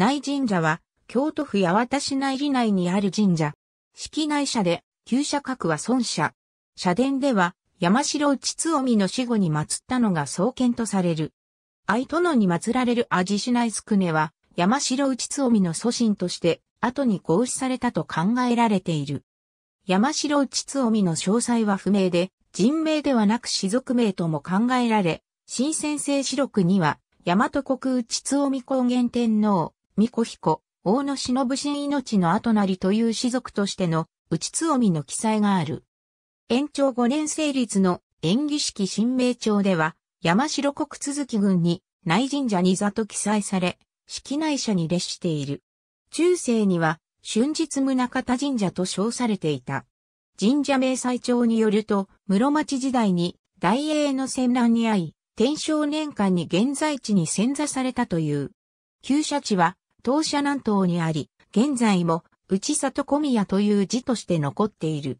内神社は、京都府八幡市内寺内にある神社。式内社で、旧社格は孫社。社殿では、山城内津臣の死後に祀ったのが創建とされる。愛殿に祀られる味しない宿根は、山城内津臣の祖神として、後に合祀されたと考えられている。山城内津臣の詳細は不明で、人名ではなく氏族名とも考えられ、新先生四録には、大和国内津臣高原天皇、巫子彦、大野忍神命の後なりという士族としての、内津臣の記載がある。延長5年成立の演技式新名帳では、山城国続き軍に内神社に座と記載され、式内社に列している。中世には、春日宗方神社と称されていた。神社明細帳によると、室町時代に大英の戦乱に遭い、天正年間に現在地に遷座されたという。旧社地は当社南東にあり、現在も内里小宮という字として残っている。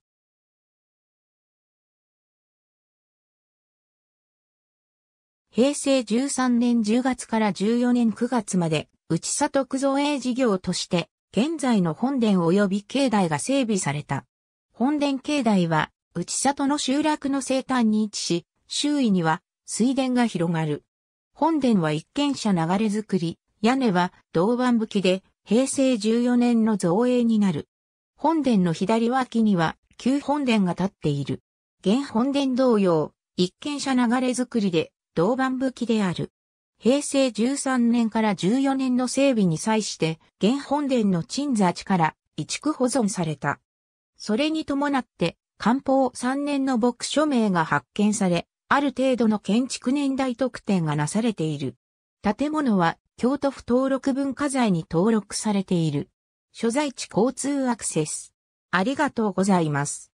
平成13年10月から14年9月まで、内里区造営事業として、現在の本殿及び境内が整備された。本殿境内は、内里の集落の西端に位置し、周囲には水田が広がる。本殿は一軒舎流れ作り、屋根は銅板武きで平成14年の造営になる。本殿の左脇には旧本殿が建っている。現本殿同様、一軒者流れ作りで銅板武きである。平成13年から14年の整備に際して、現本殿の鎮座地から移築保存された。それに伴って、官報3年の牧署名が発見され、ある程度の建築年代特典がなされている。建物は京都府登録文化財に登録されている。所在地交通アクセス。ありがとうございます。